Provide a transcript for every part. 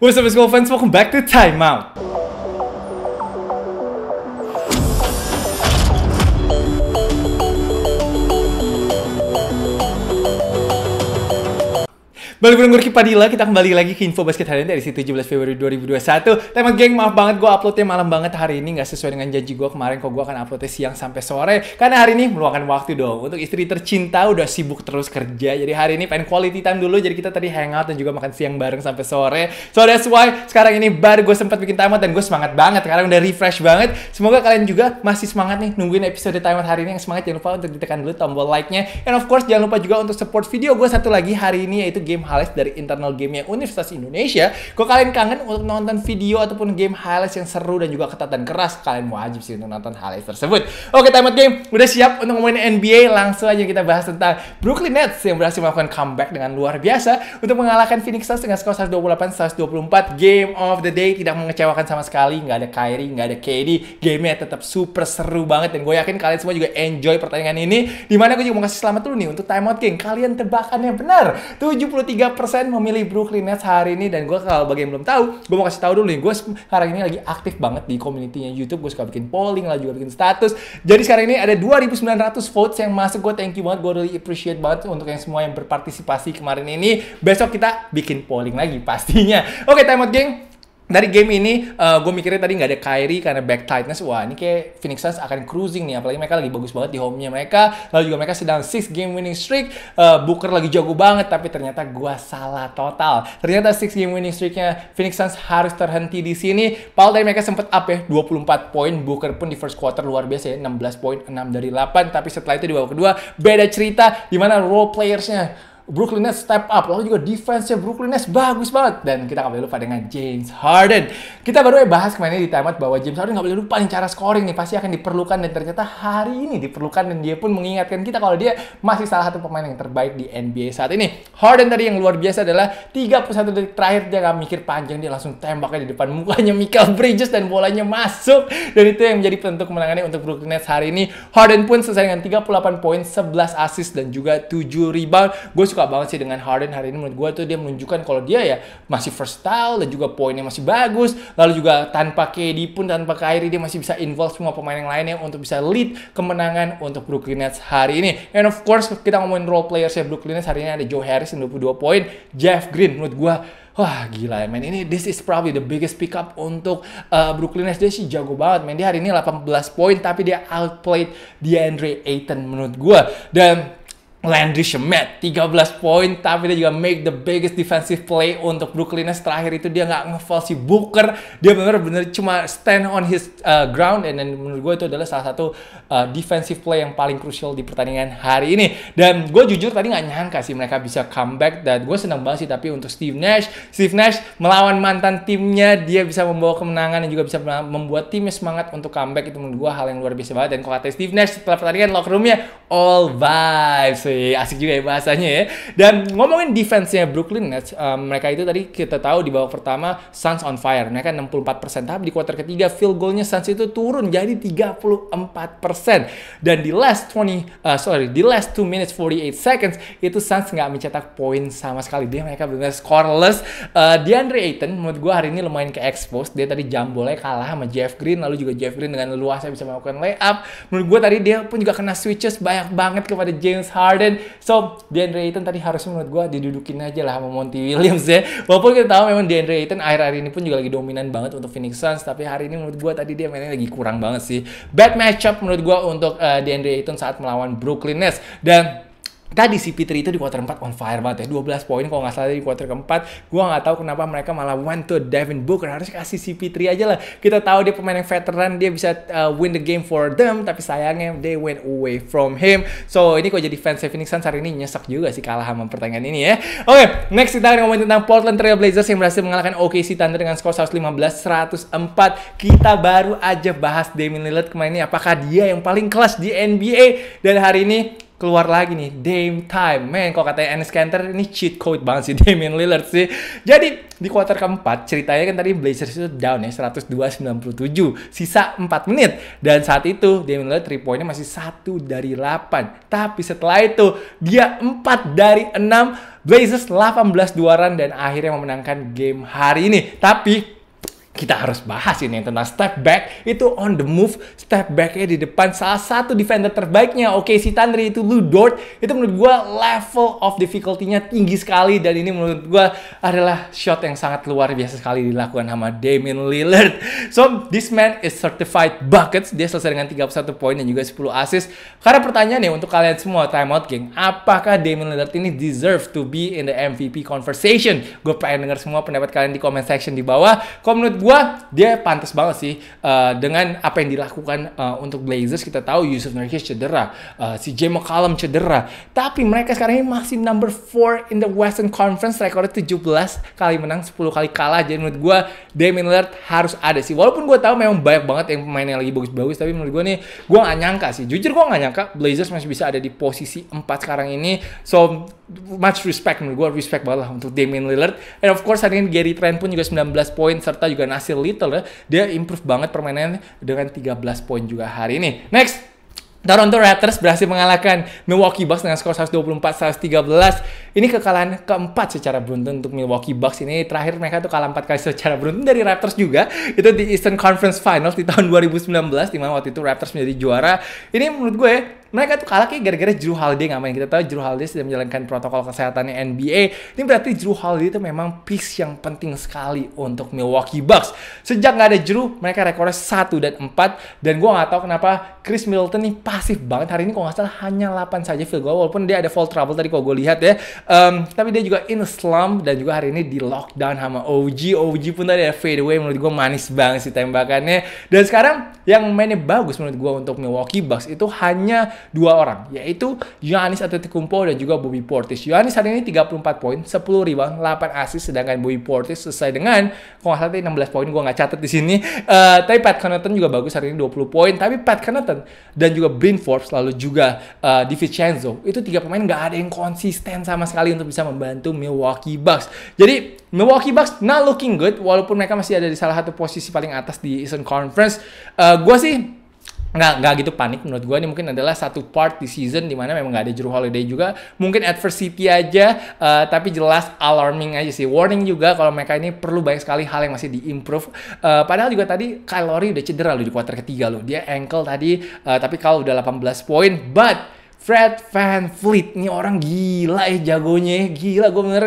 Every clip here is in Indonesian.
What's up, it's Golf fans? Welcome back to Time Out. Balik bareng Gurki Padilla, kita kembali lagi ke info basket hari ini dari 17 Februari 2021. Tema geng, maaf banget gue uploadnya malam banget hari ini, nggak sesuai dengan janji gue kemarin kok gue akan uploadnya siang sampai sore. Karena hari ini meluangkan waktu dong, untuk istri tercinta udah sibuk terus kerja, jadi hari ini pengen quality time dulu, jadi kita tadi hangout dan juga makan siang bareng sampai sore. So that's why sekarang ini baru gue sempat bikin timeout dan gue semangat banget, sekarang udah refresh banget. Semoga kalian juga masih semangat nih nungguin episode timeout hari ini yang semangat jangan lupa untuk ditekan dulu tombol like-nya. And of course jangan lupa juga untuk support video gue satu lagi hari ini yaitu game highlights dari internal gamenya Universitas Indonesia. Kalau kalian kangen untuk nonton video ataupun game highlights yang seru dan juga ketat dan keras, kalian wajib sih untuk nonton highlights tersebut. Oke, Time Out Game, udah siap untuk ngomongin NBA? Langsung aja kita bahas tentang Brooklyn Nets yang berhasil melakukan comeback dengan luar biasa untuk mengalahkan Phoenix Suns dengan skor 128-124. Game of the day tidak mengecewakan sama sekali, nggak ada Kyrie, nggak ada KD, gamenya tetap super seru banget dan gue yakin kalian semua juga enjoy pertandingan ini. Dimana gue juga mau kasih selamat dulu nih untuk Time Out Game. Kalian tebakannya benar, 73 43% memilih Brooklyn Nets hari ini dan gue kalau bagian belum tahu, gue mau kasih tahu dulu nih, gue sekarang ini lagi aktif banget di community-nya YouTube, gue suka bikin polling lah juga bikin status. Jadi sekarang ini ada 2900 votes yang masuk, gue thank you banget, gue really appreciate banget untuk yang semua yang berpartisipasi kemarin ini. Besok kita bikin polling lagi pastinya. Oke, okay, time out geng dari game ini uh, eh, gue mikirnya tadi nggak ada Kyrie karena back tightness wah ini kayak Phoenix Suns akan cruising nih apalagi mereka lagi bagus banget di home-nya mereka lalu juga mereka sedang six game winning streak uh, Booker lagi jago banget tapi ternyata gue salah total ternyata six game winning streaknya Phoenix Suns harus terhenti di sini Paul tadi mereka sempat up ya 24 poin Booker pun di first quarter luar biasa ya 16 poin 6 dari 8 tapi setelah itu di babak kedua beda cerita di role players-nya Brooklyn Nets step up, lalu juga defense-nya Brooklyn Nets bagus banget. Dan kita gak boleh lupa dengan James Harden. Kita baru bahas kemarin di timeout bahwa James Harden gak boleh lupa nih cara scoring nih, pasti akan diperlukan dan ternyata hari ini diperlukan dan dia pun mengingatkan kita kalau dia masih salah satu pemain yang terbaik di NBA saat ini. Harden tadi yang luar biasa adalah 31 detik terakhir dia gak mikir panjang, dia langsung tembaknya di depan mukanya Michael Bridges dan bolanya masuk. Dan itu yang menjadi penentu kemenangannya untuk Brooklyn Nets hari ini. Harden pun selesai dengan 38 poin, 11 assist dan juga 7 rebound. Gue suka banget sih dengan Harden hari ini menurut gue tuh dia menunjukkan kalau dia ya masih first style dan juga poinnya masih bagus lalu juga tanpa KD pun tanpa Kyrie dia masih bisa involve semua pemain yang lainnya untuk bisa lead kemenangan untuk Brooklyn Nets hari ini and of course kita ngomongin role players ya Brooklyn Nets hari ini ada Joe Harris yang 22 poin Jeff Green menurut gue Wah gila ya men, ini this is probably the biggest pickup untuk uh, Brooklyn Nets. Dia sih jago banget men, dia hari ini 18 poin tapi dia outplayed DeAndre Ayton menurut gue. Dan Landry tiga 13 poin tapi dia juga make the biggest defensive play untuk Brooklyn Nets terakhir itu dia nggak ngefall si Booker dia benar-benar cuma stand on his uh, ground dan menurut gue itu adalah salah satu uh, defensive play yang paling krusial di pertandingan hari ini dan gue jujur tadi nggak nyangka sih mereka bisa comeback dan gue senang banget sih tapi untuk Steve Nash Steve Nash melawan mantan timnya dia bisa membawa kemenangan dan juga bisa membuat timnya semangat untuk comeback itu menurut gue hal yang luar biasa banget dan kalau kata Steve Nash setelah pertandingan locker roomnya all vibes Asik, asik juga ya bahasanya ya. Dan ngomongin defense-nya Brooklyn Nets, um, mereka itu tadi kita tahu di babak pertama Suns on fire. Mereka 64%, tapi di kuarter ketiga field goal-nya Suns itu turun jadi 34%. Dan di last 20 uh, sorry, di last 2 minutes 48 seconds itu Suns nggak mencetak poin sama sekali. Dia mereka benar scoreless. Uh, DeAndre Ayton menurut gue hari ini lumayan ke expose. Dia tadi jam boleh kalah sama Jeff Green, lalu juga Jeff Green dengan luasnya bisa melakukan layup. Menurut gue tadi dia pun juga kena switches banyak banget kepada James Harden Harden. So, DeAndre Ayton tadi harus menurut gue didudukin aja lah sama Monty Williams ya. Walaupun kita tahu memang DeAndre Ayton akhir-akhir ini pun juga lagi dominan banget untuk Phoenix Suns. Tapi hari ini menurut gue tadi dia mainnya lagi kurang banget sih. Bad matchup menurut gue untuk uh, DeAndre Ayton saat melawan Brooklyn Nets. Dan Tadi CP3 itu di quarter 4 on fire banget ya. 12 poin kalau nggak salah di quarter keempat. gue nggak tahu kenapa mereka malah went to Devin Booker. harus kasih CP3 aja lah. Kita tahu dia pemain yang veteran. Dia bisa uh, win the game for them. Tapi sayangnya they went away from him. So ini kok jadi fans Phoenix Suns hari ini nyesek juga sih kalah sama pertandingan ini ya. Oke, okay, next kita akan ngomongin tentang Portland Trail Blazers yang berhasil mengalahkan OKC Thunder dengan skor 115-104. Kita baru aja bahas Damian Lillard kemarin ini. Apakah dia yang paling kelas di NBA? Dan hari ini keluar lagi nih Dame time man kalau katanya Enes Kanter ini cheat code banget sih Damian Lillard sih jadi di kuarter keempat ceritanya kan tadi Blazers itu down ya 102-97 sisa 4 menit dan saat itu Damian Lillard 3 poinnya masih 1 dari 8 tapi setelah itu dia 4 dari 6 Blazers 18 duaran dan akhirnya memenangkan game hari ini tapi kita harus bahas ini tentang step back itu on the move step backnya di depan salah satu defender terbaiknya oke si Tandri itu Lou Dort itu menurut gue level of difficulty-nya tinggi sekali dan ini menurut gue adalah shot yang sangat luar biasa sekali dilakukan sama Damian Lillard so this man is certified buckets dia selesai dengan 31 poin dan juga 10 assist karena pertanyaan nih untuk kalian semua timeout geng apakah Damian Lillard ini deserve to be in the MVP conversation gue pengen denger semua pendapat kalian di comment section di bawah kalau menurut gue gue dia pantas banget sih uh, dengan apa yang dilakukan uh, untuk Blazers kita tahu Yusuf Nurkic cedera, uh, eh, CJ McCollum cedera, tapi mereka sekarang ini masih number 4 in the Western Conference rekornya 17 kali menang 10 kali kalah jadi menurut gue Damian Lillard harus ada sih walaupun gue tahu memang banyak banget yang pemain yang lagi bagus-bagus tapi menurut gue nih gue gak nyangka sih jujur gue gak nyangka Blazers masih bisa ada di posisi 4 sekarang ini so much respect menurut gue respect banget lah untuk Damian Lillard and of course hari ini Gary Trent pun juga 19 poin serta juga berhasil Little ya, dia improve banget permainannya dengan 13 poin juga hari ini. Next, Toronto Raptors berhasil mengalahkan Milwaukee Bucks dengan skor 124-113. Ini kekalahan keempat secara beruntun untuk Milwaukee Bucks. Ini terakhir mereka tuh kalah empat kali secara beruntun dari Raptors juga. Itu di Eastern Conference Finals di tahun 2019 dimana waktu itu Raptors menjadi juara. Ini menurut gue mereka tuh kalah kayak gara-gara Drew Holiday nggak main. Kita tahu Drew Holiday sudah menjalankan protokol kesehatannya NBA. Ini berarti Drew Holiday itu memang piece yang penting sekali untuk Milwaukee Bucks. Sejak nggak ada Drew, mereka rekornya 1 dan 4. Dan gue nggak tahu kenapa Chris Middleton ini pasif banget. Hari ini kok nggak salah hanya 8 saja field goal. Walaupun dia ada foul trouble tadi kalau gue lihat ya. Um, tapi dia juga in slump dan juga hari ini di lockdown sama OG. OG pun tadi ada fade away menurut gue manis banget sih tembakannya. Dan sekarang yang mainnya bagus menurut gue untuk Milwaukee Bucks itu hanya dua orang, yaitu Giannis Antetokounmpo dan juga Bobby Portis. Giannis hari ini 34 poin, 10 rebound, 8 assist, sedangkan Bobby Portis selesai dengan, kalau nggak 16 poin, gue nggak catat di sini. Uh, tapi Pat Connaughton juga bagus hari ini 20 poin, tapi Pat Connaughton dan juga Bryn Forbes, lalu juga uh, DiVincenzo, itu tiga pemain nggak ada yang konsisten sama sekali untuk bisa membantu Milwaukee Bucks. Jadi Milwaukee Bucks not looking good, walaupun mereka masih ada di salah satu posisi paling atas di Eastern Conference. Uh, eh, gue sih nggak nggak gitu panik menurut gue ini mungkin adalah satu part di season dimana memang nggak ada juru holiday juga mungkin adversity aja uh, tapi jelas alarming aja sih warning juga kalau mereka ini perlu banyak sekali hal yang masih diimprove uh, padahal juga tadi Kalori udah cedera loh di kuarter ketiga loh dia ankle tadi uh, tapi kalau udah 18 poin but Fred Van Fleet ini orang gila ya jagonya ya. gila gue bener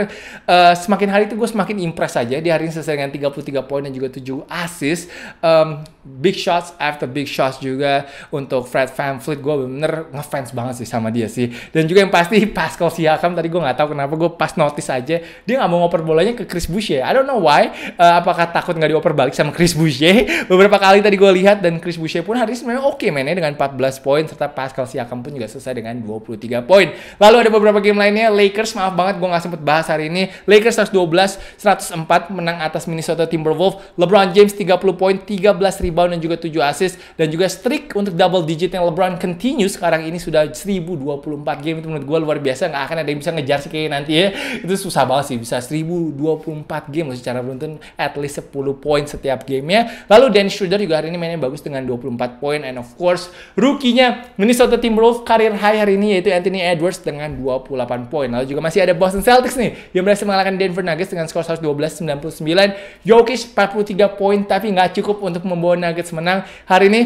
uh, semakin hari itu gue semakin impress aja di hari ini selesai dengan 33 poin dan juga 7 assist um, big shots after big shots juga untuk Fred Van Fleet gue bener ngefans banget sih sama dia sih dan juga yang pasti Pascal Siakam tadi gue gak tahu kenapa gue pas notice aja dia gak mau ngoper bolanya ke Chris Boucher I don't know why uh, apakah takut gak dioper balik sama Chris Boucher beberapa kali tadi gue lihat dan Chris Boucher pun hari ini sebenarnya oke okay, mainnya dengan 14 poin serta Pascal Siakam pun juga selesai dengan 23 poin lalu ada beberapa game lainnya Lakers maaf banget gue gak sempet bahas hari ini Lakers 112 104 menang atas Minnesota Timberwolves LeBron James 30 poin 13 rebound dan juga 7 assist dan juga streak untuk double digit yang LeBron continue sekarang ini sudah 1024 game itu menurut gue luar biasa nggak akan ada yang bisa ngejar sih kayak nanti ya itu susah banget sih bisa 1024 game loh secara beruntun at least 10 poin setiap gamenya lalu Dan Schroeder juga hari ini mainnya bagus dengan 24 poin and of course rookie-nya Minnesota Timberwolves karir high hari ini yaitu Anthony Edwards dengan 28 poin lalu juga masih ada Boston Celtics nih yang berhasil mengalahkan Denver Nuggets dengan skor 112-99 Jokic 43 poin tapi nggak cukup untuk membawa Nuggets menang. Hari ini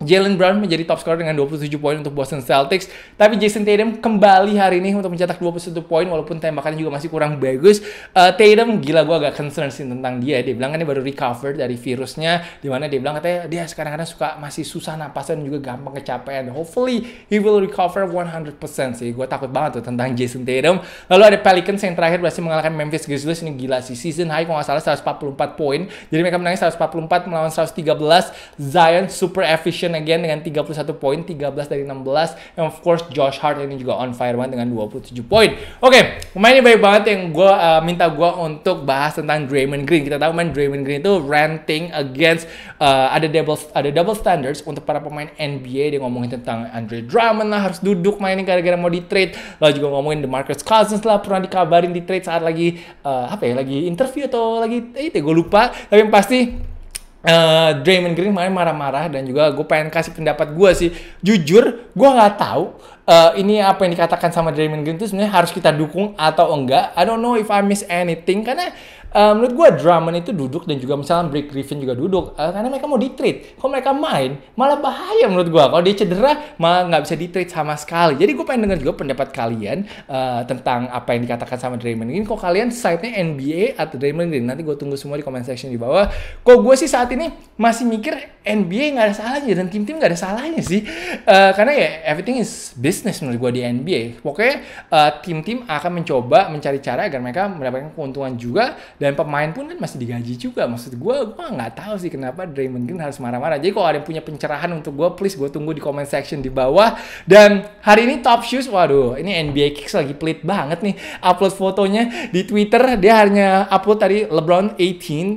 Jalen Brown menjadi top scorer dengan 27 poin untuk Boston Celtics. Tapi Jason Tatum kembali hari ini untuk mencetak 21 poin walaupun tembakannya juga masih kurang bagus. Uh, Tatum gila gue agak concern sih tentang dia. Dia bilang kan dia baru recover dari virusnya. Dimana dia bilang katanya dia sekarang kadang suka masih susah nafas dan juga gampang kecapean. Hopefully he will recover 100% sih. Gue takut banget tuh tentang Jason Tatum. Lalu ada Pelicans yang terakhir berhasil mengalahkan Memphis Grizzlies. Ini gila sih. Season high kalau nggak salah 144 poin. Jadi mereka menangnya 144 melawan 113. Zion super efficient Christian again dengan 31 poin, 13 dari 16. And of course Josh Hart ini juga on fire banget dengan 27 poin. Oke, okay, pemain ini baik banget yang gue uh, minta gue untuk bahas tentang Draymond Green. Kita tahu main Draymond Green itu ranting against uh, ada double ada double standards untuk para pemain NBA. Dia ngomongin tentang Andre Drummond lah harus duduk mainin gara-gara mau di trade. Lalu juga ngomongin The DeMarcus Cousins lah pernah dikabarin di trade saat lagi uh, apa ya lagi interview atau lagi eh, itu ya, gue lupa. Tapi yang pasti uh, Draymond Green main marah-marah dan juga gue pengen kasih pendapat gue sih jujur gue nggak tahu uh, ini apa yang dikatakan sama Draymond Green itu sebenarnya harus kita dukung atau enggak I don't know if I miss anything karena uh, menurut gue Drummond itu duduk dan juga misalnya Blake Griffin juga duduk uh, karena mereka mau ditreat kalau mereka main malah bahaya menurut gue kalau dia cedera malah nggak bisa ditreat sama sekali jadi gue pengen dengar juga pendapat kalian uh, tentang apa yang dikatakan sama Draymond Green kok kalian side-nya NBA atau Draymond Green nanti gue tunggu semua di comment section di bawah kok gue sih saat saat ini masih mikir NBA nggak ada salahnya dan tim-tim nggak ada salahnya sih uh, karena ya everything is business menurut gue di NBA pokoknya uh, tim-tim akan mencoba mencari cara agar mereka mendapatkan keuntungan juga dan pemain pun kan masih digaji juga maksud gue gue nggak tahu sih kenapa Draymond Green harus marah-marah jadi kalau ada yang punya pencerahan untuk gue please gue tunggu di comment section di bawah dan hari ini Top Shoes waduh ini NBA Kicks lagi pelit banget nih upload fotonya di Twitter dia hanya upload tadi LeBron 18 uh,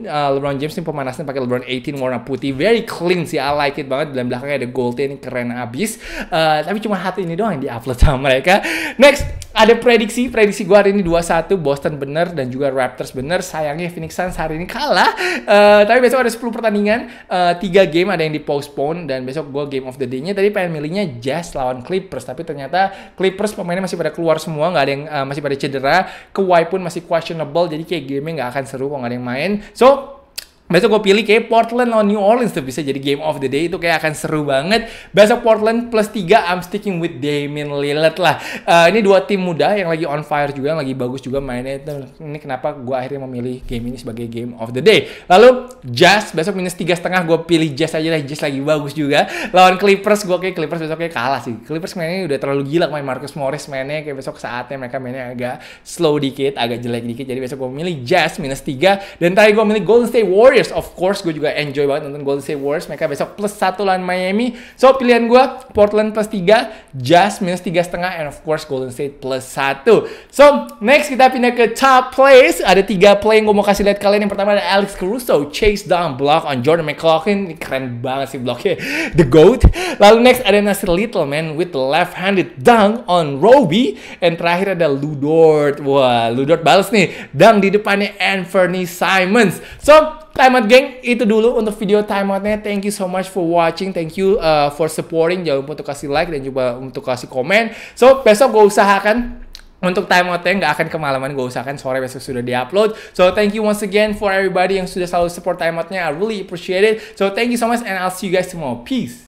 eh, LeBron James ini pemanasnya pakai LeBron 18 warna putih very clean sih I like it banget dan belakangnya ada gold ini keren abis uh, tapi cuma satu ini doang yang diupload sama mereka next ada prediksi prediksi gue hari ini 2-1 Boston bener dan juga Raptors bener sayangnya Phoenix Suns hari ini kalah uh, tapi besok ada 10 pertandingan uh, 3 game ada yang di postpone dan besok gue game of the day-nya tadi pengen milihnya Jazz lawan Clippers tapi ternyata Clippers pemainnya masih pada keluar semua nggak ada yang uh, masih pada cedera Kawhi pun masih questionable jadi kayak game nggak akan seru kalau nggak ada yang main so Besok gue pilih kayak Portland lawan New Orleans tuh bisa jadi game of the day itu kayak akan seru banget. Besok Portland plus 3 I'm sticking with Damian Lillard lah. Uh, ini dua tim muda yang lagi on fire juga, yang lagi bagus juga mainnya. itu Ini kenapa gue akhirnya memilih game ini sebagai game of the day. Lalu Jazz besok minus tiga setengah gue pilih Jazz aja lah. Jazz lagi bagus juga. Lawan Clippers gue kayak Clippers besok kayak kalah sih. Clippers mainnya udah terlalu gila main Marcus Morris mainnya kayak besok saatnya mereka mainnya agak slow dikit, agak jelek dikit. Jadi besok gue milih Jazz minus tiga dan tadi gue milih Golden State Warriors Warriors of course gue juga enjoy banget nonton Golden State Warriors mereka besok plus satu lawan Miami so pilihan gue Portland plus 3 Jazz minus tiga setengah and of course Golden State plus satu. so next kita pindah ke top plays ada tiga play yang gue mau kasih lihat kalian yang pertama ada Alex Caruso chase down block on Jordan McLaughlin ini keren banget sih bloknya the GOAT lalu next ada Nasir Little man with left handed dunk on Roby and terakhir ada Ludort wah Ludort balas nih dunk di depannya Anthony Simons so timeout geng itu dulu untuk video timeoutnya thank you so much for watching thank you uh, for supporting jangan lupa untuk kasih like dan juga untuk kasih komen so besok gue usahakan untuk timeoutnya nggak akan kemalaman gue usahakan sore besok sudah diupload so thank you once again for everybody yang sudah selalu support timeoutnya I really appreciate it so thank you so much and I'll see you guys tomorrow peace